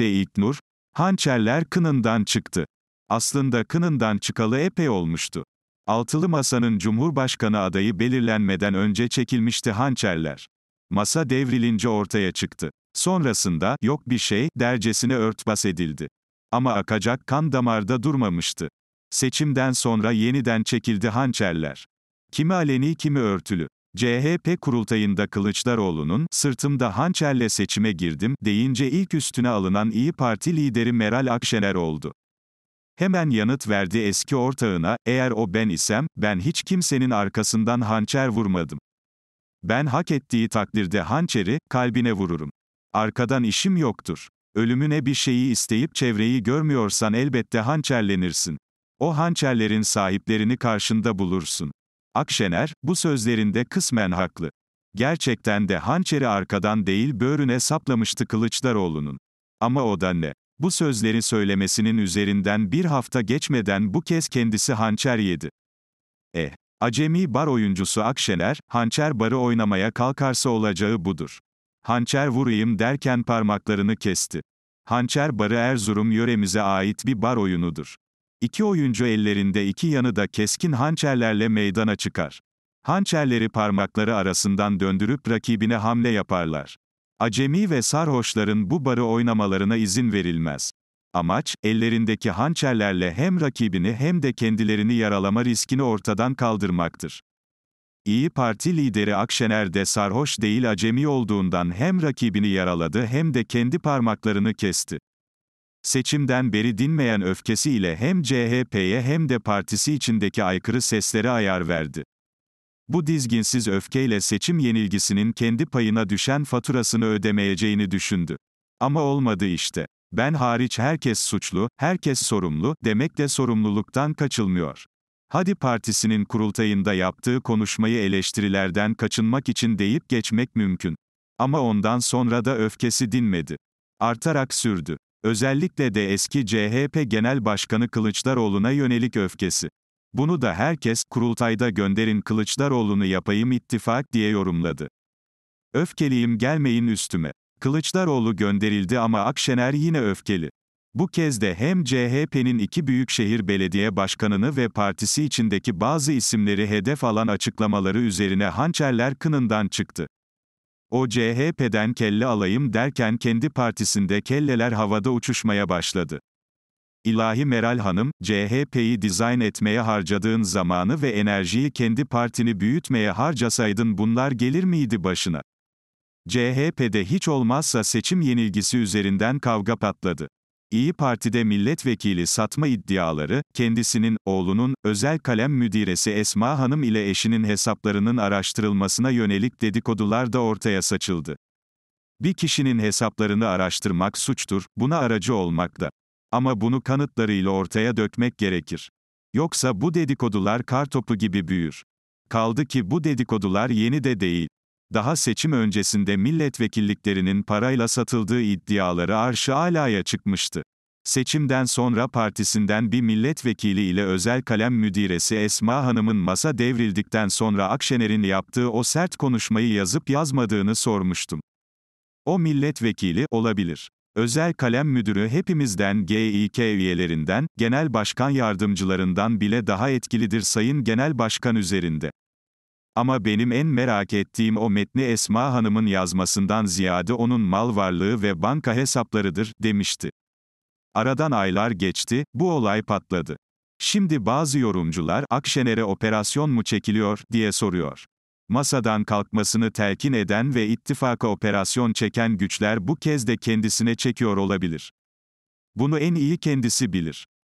ilk nur, hançerler kınından çıktı. Aslında kınından çıkalı epey olmuştu. Altılı Masa'nın Cumhurbaşkanı adayı belirlenmeden önce çekilmişti hançerler. Masa devrilince ortaya çıktı. Sonrasında, yok bir şey, dercesine örtbas edildi. Ama akacak kan damarda durmamıştı. Seçimden sonra yeniden çekildi hançerler. Kimi aleni kimi örtülü. CHP kurultayında Kılıçdaroğlu'nun, sırtımda hançerle seçime girdim, deyince ilk üstüne alınan İyi Parti lideri Meral Akşener oldu. Hemen yanıt verdi eski ortağına, eğer o ben isem, ben hiç kimsenin arkasından hançer vurmadım. Ben hak ettiği takdirde hançeri, kalbine vururum. Arkadan işim yoktur. Ölümüne bir şeyi isteyip çevreyi görmüyorsan elbette hançerlenirsin. O hançerlerin sahiplerini karşında bulursun. Akşener, bu sözlerinde kısmen haklı. Gerçekten de hançeri arkadan değil böğrüne saplamıştı Kılıçdaroğlu'nun. Ama o da ne? Bu sözleri söylemesinin üzerinden bir hafta geçmeden bu kez kendisi hançer yedi. Eh, acemi bar oyuncusu Akşener, hançer barı oynamaya kalkarsa olacağı budur. Hançer vurayım derken parmaklarını kesti. Hançer barı Erzurum yöremize ait bir bar oyunudur. İki oyuncu ellerinde iki yanı da keskin hançerlerle meydana çıkar. Hançerleri parmakları arasından döndürüp rakibine hamle yaparlar. Acemi ve sarhoşların bu barı oynamalarına izin verilmez. Amaç, ellerindeki hançerlerle hem rakibini hem de kendilerini yaralama riskini ortadan kaldırmaktır. İyi Parti lideri Akşener de sarhoş değil acemi olduğundan hem rakibini yaraladı hem de kendi parmaklarını kesti seçimden beri dinmeyen öfkesiyle hem CHP'ye hem de partisi içindeki aykırı seslere ayar verdi. Bu dizginsiz öfkeyle seçim yenilgisinin kendi payına düşen faturasını ödemeyeceğini düşündü. Ama olmadı işte. Ben hariç herkes suçlu, herkes sorumlu demek de sorumluluktan kaçılmıyor. Hadi partisinin kurultayında yaptığı konuşmayı eleştirilerden kaçınmak için deyip geçmek mümkün. Ama ondan sonra da öfkesi dinmedi. Artarak sürdü. Özellikle de eski CHP Genel Başkanı Kılıçdaroğlu'na yönelik öfkesi. Bunu da herkes, kurultayda gönderin Kılıçdaroğlu'nu yapayım ittifak diye yorumladı. Öfkeliyim gelmeyin üstüme. Kılıçdaroğlu gönderildi ama Akşener yine öfkeli. Bu kez de hem CHP'nin iki büyükşehir belediye başkanını ve partisi içindeki bazı isimleri hedef alan açıklamaları üzerine hançerler kınından çıktı. O CHP'den kelle alayım derken kendi partisinde kelleler havada uçuşmaya başladı. İlahi Meral Hanım, CHP'yi dizayn etmeye harcadığın zamanı ve enerjiyi kendi partini büyütmeye harcasaydın bunlar gelir miydi başına? CHP'de hiç olmazsa seçim yenilgisi üzerinden kavga patladı. İyi Parti'de milletvekili satma iddiaları, kendisinin, oğlunun, özel kalem müdiresi Esma Hanım ile eşinin hesaplarının araştırılmasına yönelik dedikodular da ortaya saçıldı. Bir kişinin hesaplarını araştırmak suçtur, buna aracı olmak da. Ama bunu kanıtlarıyla ortaya dökmek gerekir. Yoksa bu dedikodular kar topu gibi büyür. Kaldı ki bu dedikodular yeni de değil daha seçim öncesinde milletvekilliklerinin parayla satıldığı iddiaları arşı alaya çıkmıştı. Seçimden sonra partisinden bir milletvekili ile özel kalem müdiresi Esma Hanım'ın masa devrildikten sonra Akşener'in yaptığı o sert konuşmayı yazıp yazmadığını sormuştum. O milletvekili olabilir. Özel kalem müdürü hepimizden GİK üyelerinden, genel başkan yardımcılarından bile daha etkilidir sayın genel başkan üzerinde. Ama benim en merak ettiğim o metni Esma Hanım'ın yazmasından ziyade onun mal varlığı ve banka hesaplarıdır, demişti. Aradan aylar geçti, bu olay patladı. Şimdi bazı yorumcular, Akşener'e operasyon mu çekiliyor, diye soruyor. Masadan kalkmasını telkin eden ve ittifaka operasyon çeken güçler bu kez de kendisine çekiyor olabilir. Bunu en iyi kendisi bilir.